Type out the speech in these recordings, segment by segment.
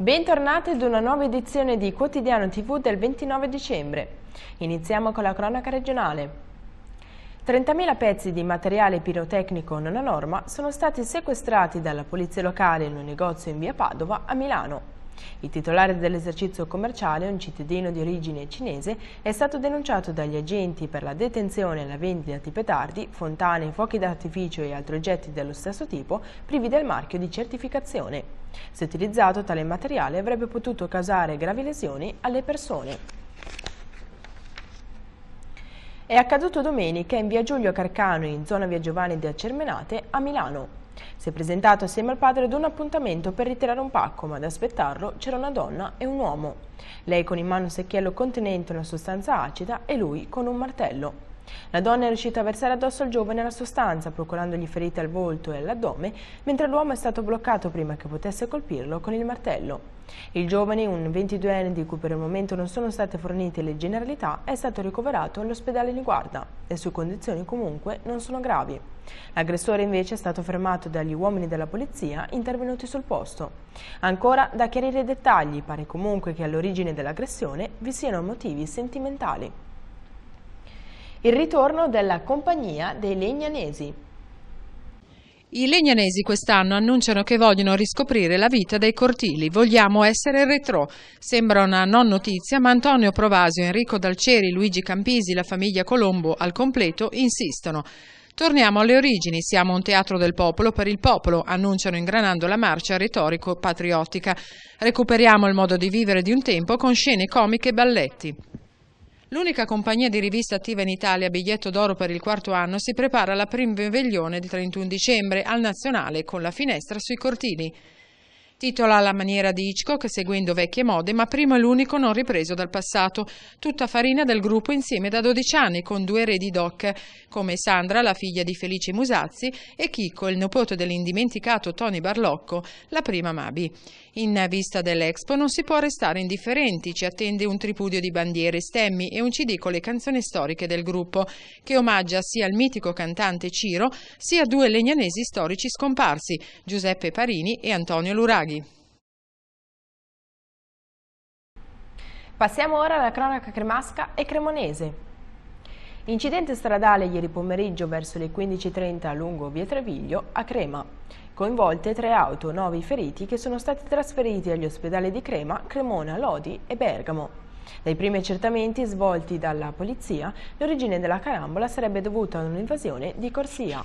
Bentornati ad una nuova edizione di Quotidiano TV del 29 dicembre. Iniziamo con la cronaca regionale. 30.000 pezzi di materiale pirotecnico non a norma sono stati sequestrati dalla polizia locale in un negozio in via Padova a Milano. Il titolare dell'esercizio commerciale, un cittadino di origine cinese, è stato denunciato dagli agenti per la detenzione e la vendita di petardi, fontane, fuochi d'artificio e altri oggetti dello stesso tipo privi del marchio di certificazione. Se utilizzato tale materiale avrebbe potuto causare gravi lesioni alle persone. È accaduto domenica in via Giulio Carcano, in zona via Giovanni di Acermenate, a Milano. Si è presentato assieme al padre ad un appuntamento per ritirare un pacco, ma ad aspettarlo c'era una donna e un uomo. Lei con in mano un secchiello contenente una sostanza acida e lui con un martello. La donna è riuscita a versare addosso al giovane la sostanza, procurandogli ferite al volto e all'addome, mentre l'uomo è stato bloccato prima che potesse colpirlo con il martello. Il giovane, un 22enne di cui per il momento non sono state fornite le generalità, è stato ricoverato all'ospedale di Niguarda. Le sue condizioni comunque non sono gravi. L'aggressore invece è stato fermato dagli uomini della polizia intervenuti sul posto. Ancora da chiarire i dettagli, pare comunque che all'origine dell'aggressione vi siano motivi sentimentali il ritorno della compagnia dei legnanesi. I legnanesi quest'anno annunciano che vogliono riscoprire la vita dei cortili, vogliamo essere retro. Sembra una non notizia, ma Antonio Provasio, Enrico Dalceri, Luigi Campisi, la famiglia Colombo al completo insistono. Torniamo alle origini, siamo un teatro del popolo per il popolo, annunciano ingranando la marcia retorico-patriottica. Recuperiamo il modo di vivere di un tempo con scene comiche e balletti. L'unica compagnia di rivista attiva in Italia, Biglietto d'Oro per il quarto anno, si prepara alla prima primveglione del 31 dicembre al Nazionale con la finestra sui cortili. Titola alla maniera di Hitchcock seguendo vecchie mode, ma primo e l'unico non ripreso dal passato. Tutta farina del gruppo insieme da 12 anni con due eredi doc, come Sandra, la figlia di Felice Musazzi, e Chicco, il nipote dell'indimenticato Tony Barlocco, la prima Mabi. In vista dell'Expo non si può restare indifferenti, ci attende un tripudio di bandiere, stemmi e un CD con le canzoni storiche del gruppo, che omaggia sia il mitico cantante Ciro, sia due legnanesi storici scomparsi, Giuseppe Parini e Antonio Luraghi Draghi. Passiamo ora alla cronaca cremasca e cremonese. Incidente stradale ieri pomeriggio verso le 15.30 lungo via Treviglio a Crema. Coinvolte tre auto, nove feriti che sono stati trasferiti agli ospedali di Crema, Cremona, Lodi e Bergamo. Dai primi accertamenti svolti dalla polizia, l'origine della carambola sarebbe dovuta ad un'invasione di corsia.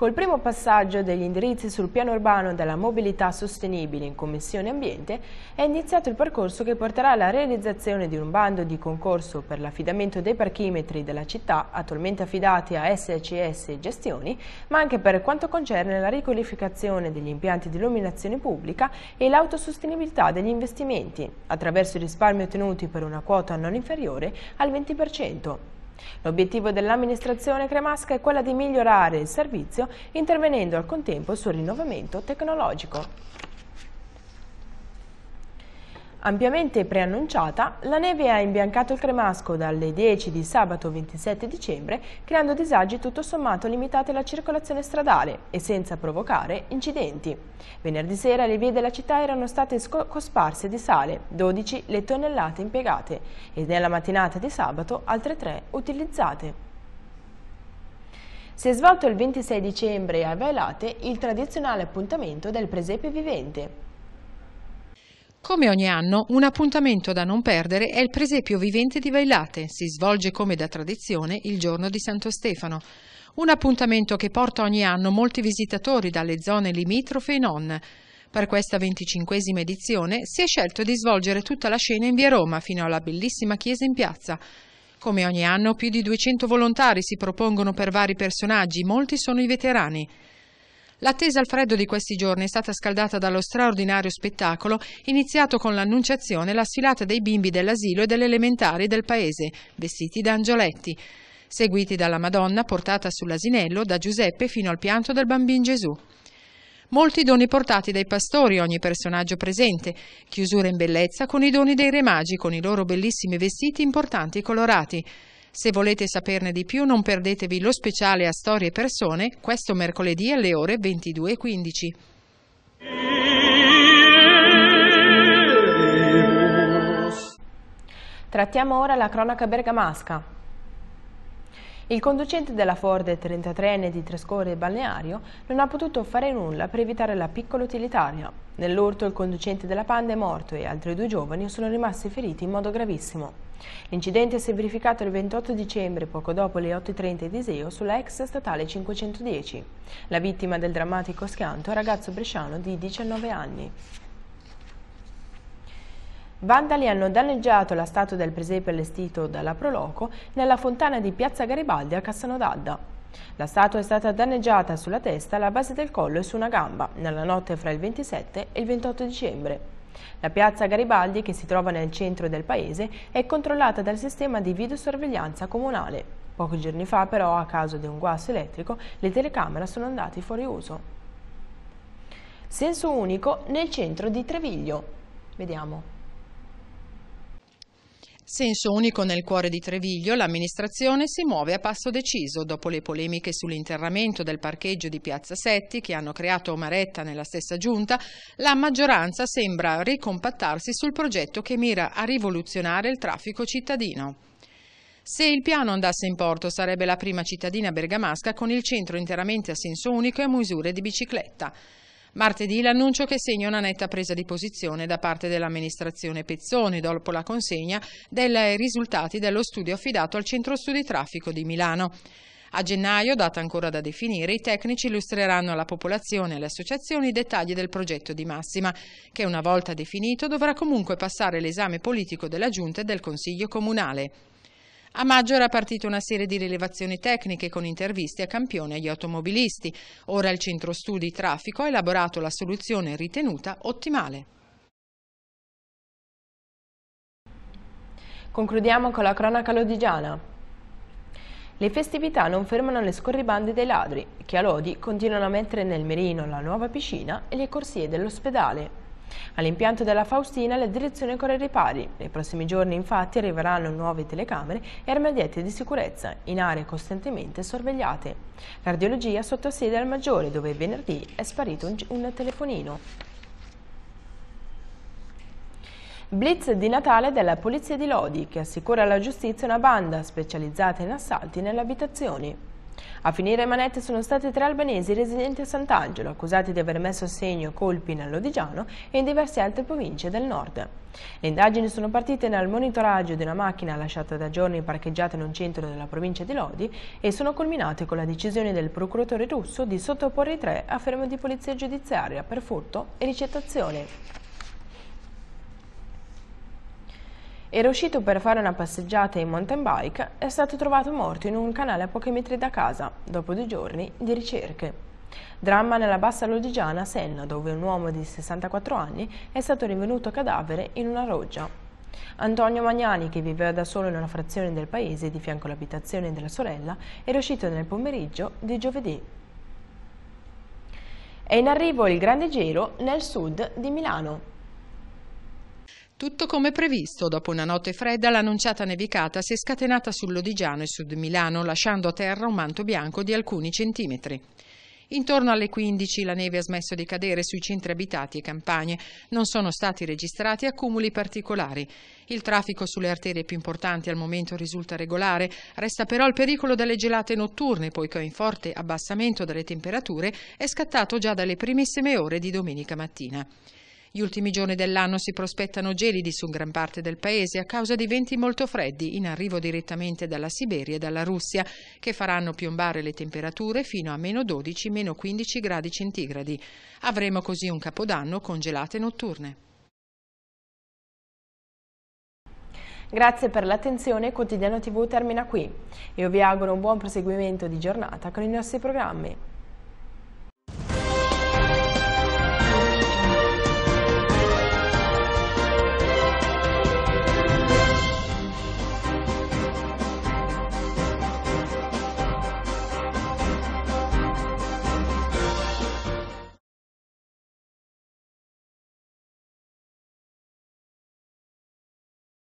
Col primo passaggio degli indirizzi sul piano urbano della mobilità sostenibile in Commissione Ambiente è iniziato il percorso che porterà alla realizzazione di un bando di concorso per l'affidamento dei parchimetri della città attualmente affidati a SCS e gestioni, ma anche per quanto concerne la riqualificazione degli impianti di illuminazione pubblica e l'autosostenibilità degli investimenti, attraverso i risparmi ottenuti per una quota non inferiore al 20%. L'obiettivo dell'amministrazione cremasca è quella di migliorare il servizio intervenendo al contempo sul rinnovamento tecnologico. Ampiamente preannunciata, la neve ha imbiancato il cremasco dalle 10 di sabato 27 dicembre, creando disagi tutto sommato limitati alla circolazione stradale e senza provocare incidenti. Venerdì sera le vie della città erano state cosparse di sale, 12 le tonnellate impiegate, e nella mattinata di sabato altre 3 utilizzate. Si è svolto il 26 dicembre a Vailate il tradizionale appuntamento del presepe vivente. Come ogni anno, un appuntamento da non perdere è il presepio vivente di Vailate, si svolge come da tradizione il giorno di Santo Stefano. Un appuntamento che porta ogni anno molti visitatori dalle zone limitrofe e non. Per questa venticinquesima edizione si è scelto di svolgere tutta la scena in via Roma fino alla bellissima chiesa in piazza. Come ogni anno più di 200 volontari si propongono per vari personaggi, molti sono i veterani. L'attesa al freddo di questi giorni è stata scaldata dallo straordinario spettacolo iniziato con l'annunciazione e la sfilata dei bimbi dell'asilo e delle elementari del paese, vestiti da angioletti seguiti dalla Madonna portata sull'asinello da Giuseppe fino al pianto del bambin Gesù. Molti doni portati dai pastori, ogni personaggio presente, chiusura in bellezza con i doni dei re magi, con i loro bellissimi vestiti importanti colorati. Se volete saperne di più non perdetevi lo speciale a Storie e Persone questo mercoledì alle ore 22.15. Trattiamo ora la cronaca bergamasca. Il conducente della Ford 33enne di Trescore Balneario non ha potuto fare nulla per evitare la piccola utilitaria. Nell'urto il conducente della Panda è morto e altri due giovani sono rimasti feriti in modo gravissimo. L'incidente si è verificato il 28 dicembre, poco dopo le 8.30 di Iseo, sulla ex statale 510. La vittima del drammatico schianto è un ragazzo bresciano di 19 anni. Vandali hanno danneggiato la statua del presepe allestito dalla Proloco nella fontana di Piazza Garibaldi a Cassano d'Adda. La statua è stata danneggiata sulla testa, la base del collo e su una gamba nella notte fra il 27 e il 28 dicembre. La piazza Garibaldi, che si trova nel centro del paese, è controllata dal sistema di videosorveglianza comunale. Pochi giorni fa, però, a causa di un guasto elettrico, le telecamere sono andate fuori uso. Senso unico nel centro di Treviglio. Vediamo. Senso unico nel cuore di Treviglio, l'amministrazione si muove a passo deciso dopo le polemiche sull'interramento del parcheggio di Piazza Setti che hanno creato maretta nella stessa giunta, la maggioranza sembra ricompattarsi sul progetto che mira a rivoluzionare il traffico cittadino. Se il piano andasse in porto sarebbe la prima cittadina bergamasca con il centro interamente a senso unico e a misure di bicicletta. Martedì l'annuncio che segna una netta presa di posizione da parte dell'amministrazione Pezzoni dopo la consegna dei risultati dello studio affidato al Centro Studi Traffico di Milano. A gennaio, data ancora da definire, i tecnici illustreranno alla popolazione e alle associazioni i dettagli del progetto di massima, che una volta definito dovrà comunque passare l'esame politico della Giunta e del Consiglio Comunale. A maggio era partita una serie di rilevazioni tecniche con interviste a campione agli automobilisti. Ora il centro studi traffico ha elaborato la soluzione ritenuta ottimale. Concludiamo con la cronaca lodigiana. Le festività non fermano le scorribande dei ladri, che a Lodi continuano a mettere nel merino la nuova piscina e le corsie dell'ospedale. All'impianto della Faustina la direzione corre ai ripari. Nei prossimi giorni infatti arriveranno nuove telecamere e armadietti di sicurezza in aree costantemente sorvegliate. Cardiologia sotto sede al Maggiore dove venerdì è sparito un, un telefonino. Blitz di Natale della Polizia di Lodi che assicura alla giustizia una banda specializzata in assalti nelle abitazioni. A finire a manette sono stati tre albanesi residenti a Sant'Angelo, accusati di aver messo a segno colpi nell'Odigiano e in diverse altre province del nord. Le indagini sono partite dal monitoraggio di una macchina lasciata da giorni parcheggiata in un centro della provincia di Lodi e sono culminate con la decisione del procuratore russo di sottoporre i tre a fermo di polizia giudiziaria per furto e ricettazione. Era uscito per fare una passeggiata in mountain bike, è stato trovato morto in un canale a pochi metri da casa, dopo due giorni di ricerche. Dramma nella bassa lodigiana Senna, dove un uomo di 64 anni è stato rinvenuto cadavere in una roggia. Antonio Magnani, che viveva da solo in una frazione del paese di fianco all'abitazione della sorella, era uscito nel pomeriggio di giovedì. È in arrivo il Grande Giro nel sud di Milano. Tutto come previsto, dopo una notte fredda, l'annunciata nevicata si è scatenata sull'Odigiano e sud Milano, lasciando a terra un manto bianco di alcuni centimetri. Intorno alle 15 la neve ha smesso di cadere sui centri abitati e campagne, non sono stati registrati accumuli particolari. Il traffico sulle arterie più importanti al momento risulta regolare, resta però il pericolo delle gelate notturne, poiché in forte abbassamento delle temperature è scattato già dalle primissime ore di domenica mattina. Gli ultimi giorni dell'anno si prospettano gelidi su gran parte del paese a causa di venti molto freddi in arrivo direttamente dalla Siberia e dalla Russia, che faranno piombare le temperature fino a meno 12-15 gradi centigradi. Avremo così un capodanno con gelate notturne. Grazie per l'attenzione, Quotidiano TV termina qui. Io vi auguro un buon proseguimento di giornata con i nostri programmi.